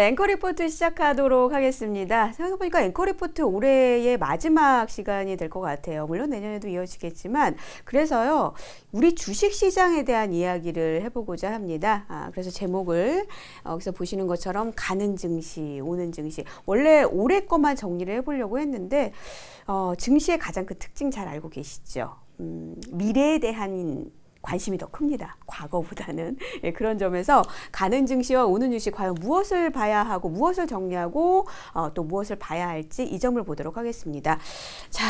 네, 앵커 리포트 시작하도록 하겠습니다. 생각해보니까 앵커 리포트 올해의 마지막 시간이 될 것 같아요. 물론 내년에도 이어지겠지만, 그래서요, 우리 주식 시장에 대한 이야기를 해보고자 합니다. 아, 그래서 제목을 어, 여기서 보시는 것처럼 가는 증시, 오는 증시. 원래 올해 것만 정리를 해보려고 했는데, 어, 증시의 가장 그 특징 잘 알고 계시죠? 음, 미래에 대한 관심이 더 큽니다. 과거보다는. 예, 그런 점에서 가는 증시와 오는 증시 과연 무엇을 봐야 하고 무엇을 정리하고 어, 또 무엇을 봐야 할지 이 점을 보도록 하겠습니다. 자,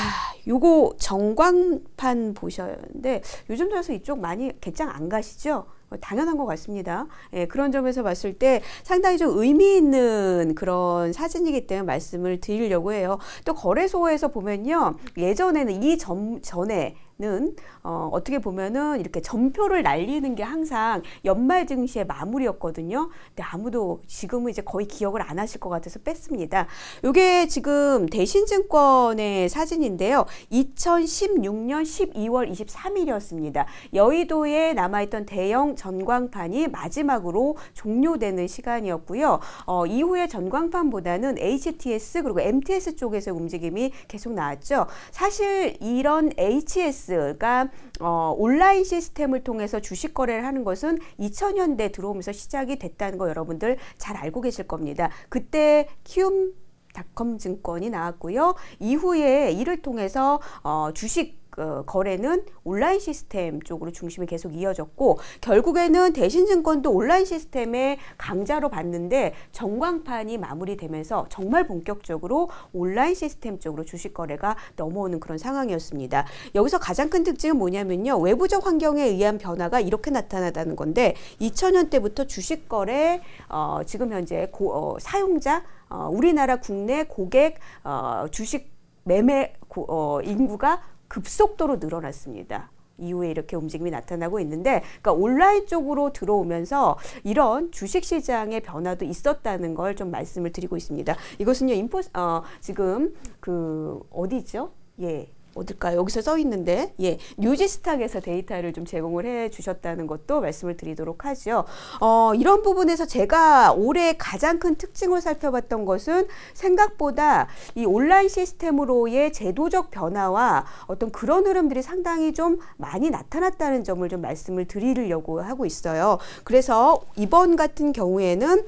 요거 정광판 보셨는데 요즘 들어서 이쪽 많이 개장 안 가시죠? 어, 당연한 것 같습니다. 예, 그런 점에서 봤을 때 상당히 좀 의미 있는 그런 사진이기 때문에 말씀을 드리려고 해요. 또 거래소에서 보면요. 예전에는 이 점, 전에 는 어, 어떻게 보면은 이렇게 전표를 날리는 게 항상 연말 증시의 마무리였거든요. 근데 아무도 지금은 이제 거의 기억을 안 하실 것 같아서 뺐습니다. 요게 지금 대신증권의 사진인데요. 2016년 12월 23일이었습니다. 여의도에 남아있던 대형 전광판이 마지막으로 종료되는 시간이었고요. 어, 이후에 전광판보다는 HTS 그리고 MTS 쪽에서 움직임이 계속 나왔죠. 사실 이런 HTS 그러니까 어, 온라인 시스템을 통해서 주식 거래를 하는 것은 2000년대 들어오면서 시작이 됐다는 거 여러분들 잘 알고 계실 겁니다. 그때 키움 닷컴 증권이 나왔고요. 이후에 이를 통해서 어, 주식 그 거래는 온라인 시스템 쪽으로 중심이 계속 이어졌고 결국에는 대신증권도 온라인 시스템의 강자로 봤는데 전광판이 마무리되면서 정말 본격적으로 온라인 시스템 쪽으로 주식 거래가 넘어오는 그런 상황이었습니다. 여기서 가장 큰 특징은 뭐냐면요. 외부적 환경에 의한 변화가 이렇게 나타나다는 건데 2000년대부터 주식 거래 어, 지금 현재 고, 어, 사용자 어, 우리나라 국내 고객 어, 주식 매매 고, 어, 인구가 급속도로 늘어났습니다. 이후에 이렇게 움직임이 나타나고 있는데 그러니까 온라인 쪽으로 들어오면서 이런 주식 시장의 변화도 있었다는 걸 좀 말씀을 드리고 있습니다. 이것은요. 인포 어 지금 그 어디죠? 예. 어딜까요? 여기서 써 있는데 예, 뉴지스탁에서 데이터를 좀 제공을 해 주셨다는 것도 말씀을 드리도록 하죠. 어, 이런 부분에서 제가 올해 가장 큰 특징을 살펴봤던 것은 생각보다 이 온라인 시스템으로의 제도적 변화와 어떤 그런 흐름들이 상당히 좀 많이 나타났다는 점을 좀 말씀을 드리려고 하고 있어요. 그래서 이번 같은 경우에는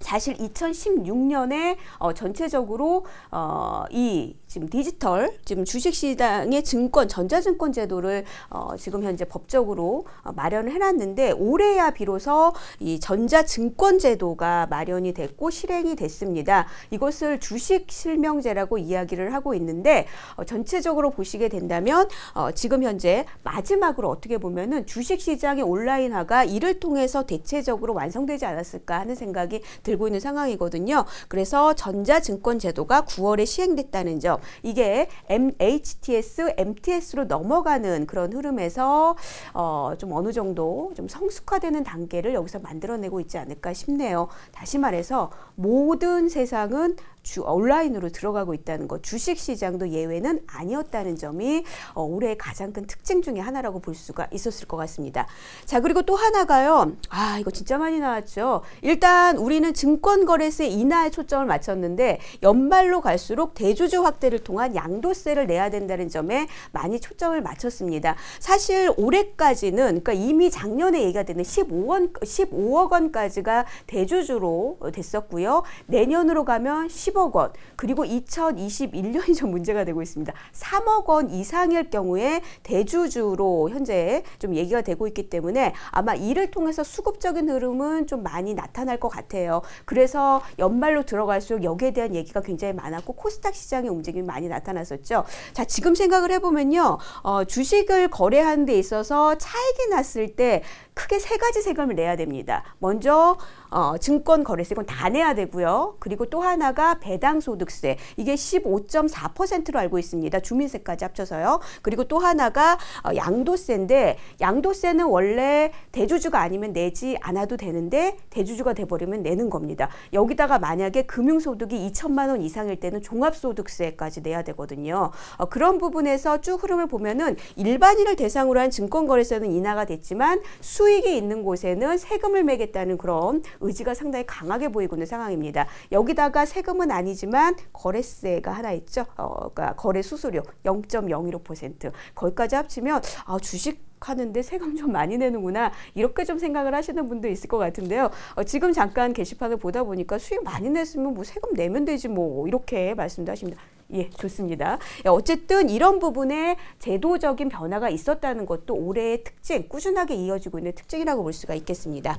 사실 2016년에 어, 전체적으로 어, 이 지금 디지털 지금 주식시장의 증권 전자증권 제도를 어, 지금 현재 법적으로 어, 마련을 해놨는데 올해야 비로소 이 전자증권 제도가 마련이 됐고 실행이 됐습니다. 이것을 주식 실명제라고 이야기를 하고 있는데 어, 전체적으로 보시게 된다면 어, 지금 현재 마지막으로 어떻게 보면은 주식시장의 온라인화가 이를 통해서 대체적으로 완성되지 않았을까 하는 생각이 들고 있는 상황이거든요. 그래서 전자증권 제도가 9월에 시행됐다는 점 이게 m HTS, MTS로 넘어가는 그런 흐름에서 어, 좀 어느 정도 좀 성숙화되는 단계를 여기서 만들어내고 있지 않을까 싶네요. 다시 말해서 모든 세상은 주 어, 온라인으로 들어가고 있다는 것, 주식 시장도 예외는 아니었다는 점이 어, 올해 가장 큰 특징 중에 하나라고 볼 수가 있었을 것 같습니다. 자, 그리고 또 하나가요. 아, 이거 진짜 많이 나왔죠. 일단 우리는 증권거래세 인하에 초점을 맞췄는데 연말로 갈수록 대주주 확대를 통한 양도세를 내야 된다는 점에 많이 초점을 맞췄습니다. 사실 올해까지는 그러니까 이미 작년에 얘기가 되는 15원 15억 원까지가 대주주로 됐었고요. 내년으로 가면 10 10억 원, 그리고 2021년이 좀 문제가 되고 있습니다. 3억 원 이상일 경우에 대주주로 현재 좀 얘기가 되고 있기 때문에 아마 이를 통해서 수급적인 흐름은 좀 많이 나타날 것 같아요. 그래서 연말로 들어갈수록 여기에 대한 얘기가 굉장히 많았고 코스닥 시장의 움직임이 많이 나타났었죠. 자, 지금 생각을 해보면요. 어, 주식을 거래하는 데 있어서 차익이 났을 때 크게 세 가지 세금을 내야 됩니다. 먼저 어, 증권 거래세건 다 내야 되고요. 그리고 또 하나가 배당 소득세. 이게 15.4%로 알고 있습니다. 주민세까지 합쳐서요. 그리고 또 하나가 어, 양도세인데 양도세는 원래 대주주가 아니면 내지 않아도 되는데 대주주가 돼 버리면 내는 겁니다. 여기다가 만약에 금융 소득이 2천만 원 이상일 때는 종합 소득세까지 내야 되거든요. 어, 그런 부분에서 쭉 흐름을 보면은 일반인을 대상으로 한 증권 거래세는 인하가 됐지만 수 수익이 있는 곳에는 세금을 매겠다는 그런 의지가 상당히 강하게 보이고 있는 상황입니다. 여기다가 세금은 아니지만 거래세가 하나 있죠. 어, 그러니까 거래 수수료 0.015% 거기까지 합치면 아, 주식 하는데 세금 좀 많이 내는구나 이렇게 좀 생각을 하시는 분도 있을 것 같은데요. 어, 지금 잠깐 게시판을 보다 보니까 수익 많이 냈으면 뭐 세금 내면 되지 뭐 이렇게 말씀도 하십니다. 예, 좋습니다. 예, 어쨌든 이런 부분에 제도적인 변화가 있었다는 것도 올해의 특징, 꾸준하게 이어지고 있는 특징이라고 볼 수가 있겠습니다.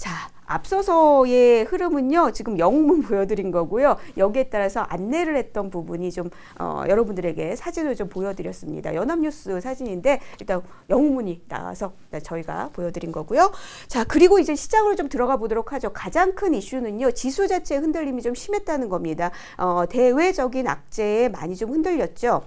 자, 앞서서의 흐름은요, 지금 영웅문 보여드린 거고요. 여기에 따라서 안내를 했던 부분이 좀, 어, 여러분들에게 사진을 좀 보여드렸습니다. 연합뉴스 사진인데, 일단 영문이 나와서 네, 저희가 보여드린 거고요. 자, 그리고 이제 시장으로 좀 들어가 보도록 하죠. 가장 큰 이슈는요, 지수 자체의 흔들림이 좀 심했다는 겁니다. 어, 대외적인 악재에 많이 좀 흔들렸죠.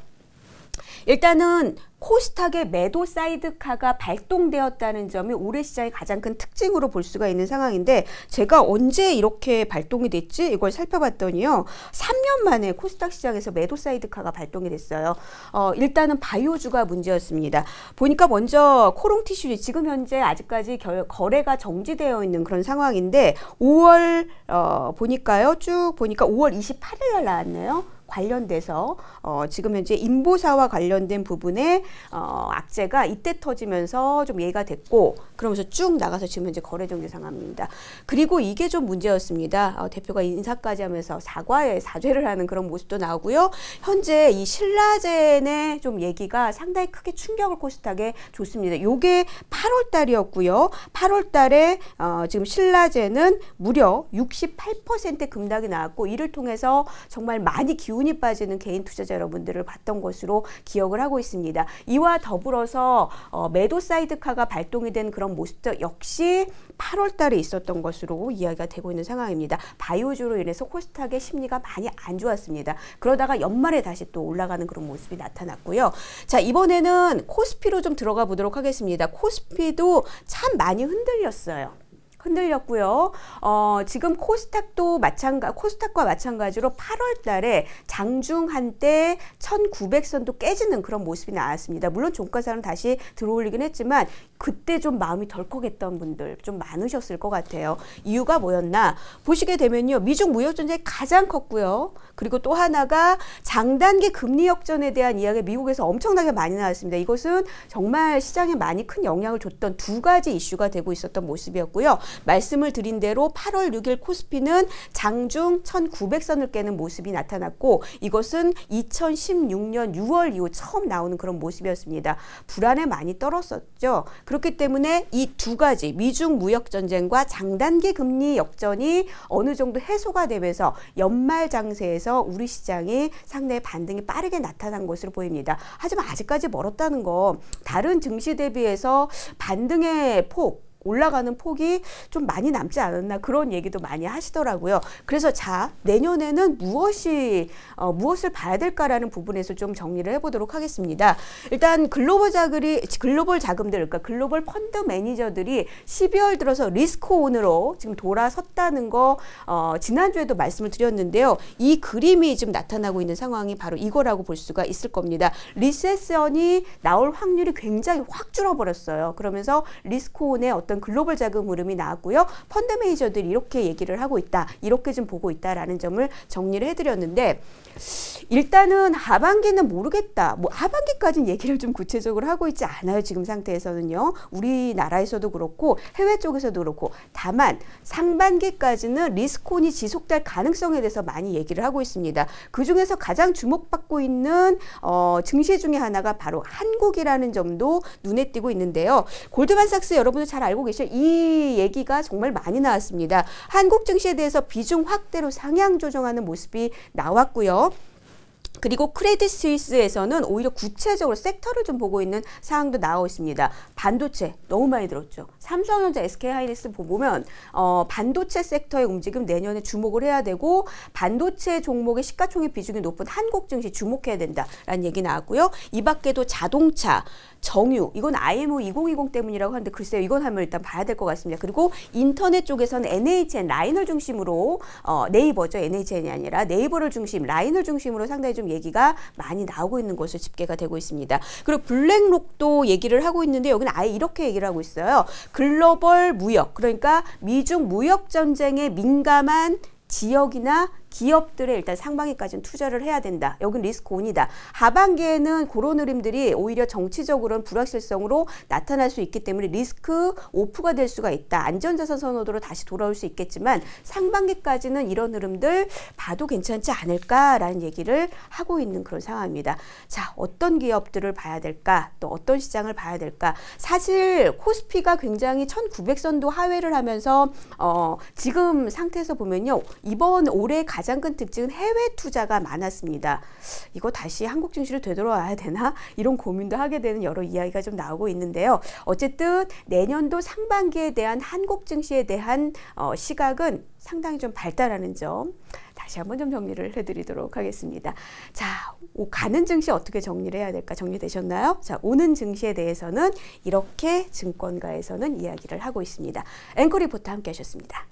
일단은 코스닥의 매도 사이드카가 발동되었다는 점이 올해 시장의 가장 큰 특징으로 볼 수가 있는 상황인데 제가 언제 이렇게 발동이 됐지 이걸 살펴봤더니요 3년 만에 코스닥 시장에서 매도 사이드카가 발동이 됐어요 어, 일단은 바이오주가 문제였습니다 보니까 먼저 코롱티슈 지금 현재 아직까지 결, 거래가 정지되어 있는 그런 상황인데 5월 어, 보니까요 쭉 보니까 5월 28일 날 나왔네요 관련돼서 어, 지금 현재 인보사와 관련된 부분에 어, 악재가 이때 터지면서 좀 예가 됐고 그러면서 쭉 나가서 지금 현재 거래 정지 상황입니다. 그리고 이게 좀 문제였습니다. 어, 대표가 인사까지 하면서 사과에 사죄를 하는 그런 모습도 나오고요. 현재 이 신라젠의 좀 얘기가 상당히 크게 충격을 코스닥에 줬습니다. 요게 8월 달이었고요. 8월 달에 어, 지금 신라젠은 무려 68%금락이 나왔고 이를 통해서 정말 많이 기운 돈이 빠지는 개인 투자자 여러분들을 봤던 것으로 기억을 하고 있습니다. 이와 더불어서 어, 매도 사이드카가 발동이 된 그런 모습도 역시 8월 달에 있었던 것으로 이야기가 되고 있는 상황입니다. 바이오주로 인해서 코스닥의 심리가 많이 안 좋았습니다. 그러다가 연말에 다시 또 올라가는 그런 모습이 나타났고요. 자, 이번에는 코스피로 좀 들어가 보도록 하겠습니다. 코스피도 참 많이 흔들렸어요. 흔들렸고요. 어, 지금 코스닥도 마찬가 코스닥과 마찬가지로 8월 달에 장중 한때 1900선도 깨지는 그런 모습이 나왔습니다. 물론 종가사는 다시 들어올리긴 했지만 그때 좀 마음이 덜컥했던 분들 좀 많으셨을 것 같아요. 이유가 뭐였나? 보시게 되면요. 미중 무역 전쟁이 가장 컸고요. 그리고 또 하나가 장단기 금리 역전에 대한 이야기가 미국에서 엄청나게 많이 나왔습니다. 이것은 정말 시장에 많이 큰 영향을 줬던 두 가지 이슈가 되고 있었던 모습이었고요. 말씀을 드린 대로 8월 6일 코스피는 장중 1900선을 깨는 모습이 나타났고 이것은 2016년 6월 이후 처음 나오는 그런 모습이었습니다. 불안에 많이 떨었었죠. 그렇기 때문에 이 두 가지 미중 무역 전쟁과 장단기 금리 역전이 어느 정도 해소가 되면서 연말 장세에서 우리 시장이 상당히 반등이 빠르게 나타난 것으로 보입니다. 하지만 아직까지 멀었다는 거 다른 증시 대비해서 반등의 폭 올라가는 폭이 좀 많이 남지 않았나 그런 얘기도 많이 하시더라고요. 그래서 자 내년에는 무엇이 어, 무엇을 봐야 될까라는 부분에서 좀 정리를 해보도록 하겠습니다. 일단 글로벌 자금이 글로벌 자금들 그러니까 글로벌 펀드 매니저들이 12월 들어서 리스크 온으로 지금 돌아섰다는 거 어, 지난주에도 말씀을 드렸는데요. 이 그림이 지금 나타나고 있는 상황이 바로 이거라고 볼 수가 있을 겁니다. 리세션이 나올 확률이 굉장히 확 줄어버렸어요. 그러면서 리스크 온의 어떤 어떤 글로벌 자금 흐름이 나왔고요. 펀드 매니저들이 이렇게 얘기를 하고 있다. 이렇게 좀 보고 있다라는 점을 정리를 해드렸는데 일단은 하반기는 모르겠다. 뭐 하반기까지는 얘기를 좀 구체적으로 하고 있지 않아요. 지금 상태에서는요. 우리나라에서도 그렇고 해외 쪽에서도 그렇고 다만 상반기까지는 리스콘이 지속될 가능성에 대해서 많이 얘기를 하고 있습니다. 그중에서 가장 주목받고 있는 어, 증시 중에 하나가 바로 한국이라는 점도 눈에 띄고 있는데요. 골드만삭스 여러분들 잘 알고 알고 계실 이 얘기가 정말 많이 나왔습니다. 한국 증시에 대해서 비중 확대로 상향 조정하는 모습이 나왔고요. 그리고 크레딧 스위스에서는 오히려 구체적으로 섹터를 좀 보고 있는 사항도 나오고 있습니다. 반도체 너무 많이 들었죠. 삼성전자, SK하이닉스 보면 어, 반도체 섹터의 움직임 내년에 주목을 해야 되고 반도체 종목의 시가총액 비중이 높은 한국 증시 주목해야 된다라는 얘기 나왔고요. 이 밖에도 자동차, 정유 이건 IMO 2020 때문이라고 하는데 글쎄요 이건 한번 일단 봐야 될 것 같습니다. 그리고 인터넷 쪽에서는 NHN 라인을 중심으로 어, 네이버죠 NHN이 아니라 네이버를 중심 라인을 중심으로 상당히 좀 얘기가 많이 나오고 있는 것으로 집계가 되고 있습니다. 그리고 블랙록도 얘기를 하고 있는데 여기는 아예 이렇게 얘기를 하고 있어요. 글로벌 무역 그러니까 미중 무역 전쟁에 민감한 지역이나 기업들의 일단 상반기까지는 투자를 해야 된다. 여긴 리스크 온이다. 하반기에는 그런 흐름들이 오히려 정치적으로는 불확실성으로 나타날 수 있기 때문에 리스크 오프가 될 수가 있다. 안전자산 선호도로 다시 돌아올 수 있겠지만 상반기까지는 이런 흐름들 봐도 괜찮지 않을까라는 얘기를 하고 있는 그런 상황입니다. 자, 어떤 기업들을 봐야 될까? 또 어떤 시장을 봐야 될까? 사실 코스피가 굉장히 1900선도 하회를 하면서 어, 지금 상태에서 보면요. 이번 올해 가장 큰 특징은 해외 투자가 많았습니다. 이거 다시 한국 증시로 되돌아와야 되나? 이런 고민도 하게 되는 여러 이야기가 좀 나오고 있는데요. 어쨌든 내년도 상반기에 대한 한국 증시에 대한 어, 시각은 상당히 좀 발달하는 점 다시 한번 좀 정리를 해드리도록 하겠습니다. 자, 가는 증시 어떻게 정리를 해야 될까? 정리되셨나요? 자, 오는 증시에 대해서는 이렇게 증권가에서는 이야기를 하고 있습니다. 앵커 리포터 함께 하셨습니다.